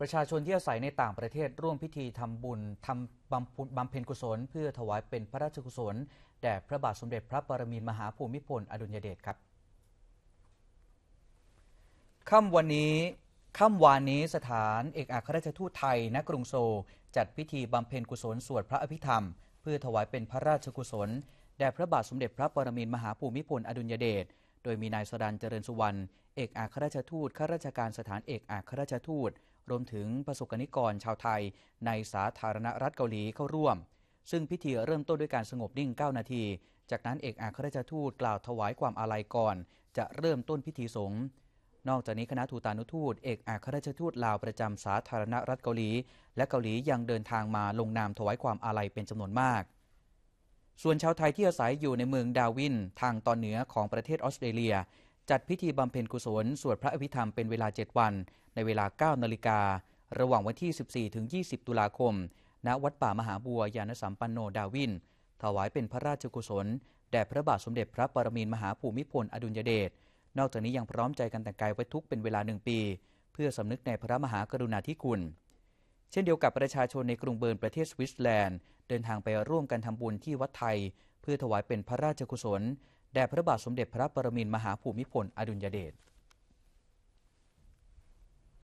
ประชาชนที่อาศัยในต่างประเทศร่วมพิธีทำบุญทำบำเพ็ญกุศล เพื่อถวายเป็นพระราชกุศลแด่พระบาทสมเด็จพระปรมินมหาภูมิพลอดุลยเดชครับค่ำวันนี้ค่ำวานนี้สถานเอกอัครราชทูตไทยณกรุงโซจัดพิธีบำเพ็ญกุศลสวดพระอภิธรรม เพื่อถวายเป็นพระราชกุศลแด่พระบาทสมเด็จพระปรมินมหาภูมิพลอดุลยเดชโดยมีนายสดันเจริญสุวรรณเอกอัครราชทูตข้าราชการสถานเอกอัครราชทูต รวมถึงประสบกนิกรชาวไทย ในสาธารณรัฐเกาหลีเข้าร่วม ซึ่งพิธีเริ่มต้นด้วยการสงบนิ่ง 9 นาที จากนั้นเอกอัครราชทูตกล่าวถวายความอาลัยก่อน จะเริ่มต้นพิธีสงฆ์นอกจากนี้คณะทูตานุทูต เอกอัครราชทูตลาวประจำสาธารณรัฐเกาหลี และเกาหลียังเดินทางมาลงนามถวายความอาลัยเป็นจำนวนมากส่วนชาวไทยที่อาศัยอยู่ในเมืองดาวิน ทางตอนเหนือของประเทศออสเตรเลีย จัดพิธีบำเพ็ญกุศล สวดพระอภิธรรมเป็นเวลา 7 วัน ในเวลา 9นาฬิการะหว่างวันที่ 14 ถึง 20 ตุลาคม ณวัดป่ามหาบัวยานสัมปันโนดาวินถวายเป็นพระราชกุศล แด่พระบาทสมเด็จพระปรมินมหาภูมิพลอดุลยเดชนอกจากนี้ยังพร้อมใจกันแต่งกายไว้ทุกเป็นเวลาหนึ่งปี เพื่อสำนึกในพระมหากรุณาธิคุณ เช่นเดียวกับประชาชนในกรุงเบิร์นประเทศสวิตเซอร์แลนด์เดินทางไปร่วมกันทำบุญที่วัดไทย เพื่อถวายเป็นพระราชกุศล แด่พระบาทสมเด็จพระปรมินทรมหาภูมิพลอดุลยเดช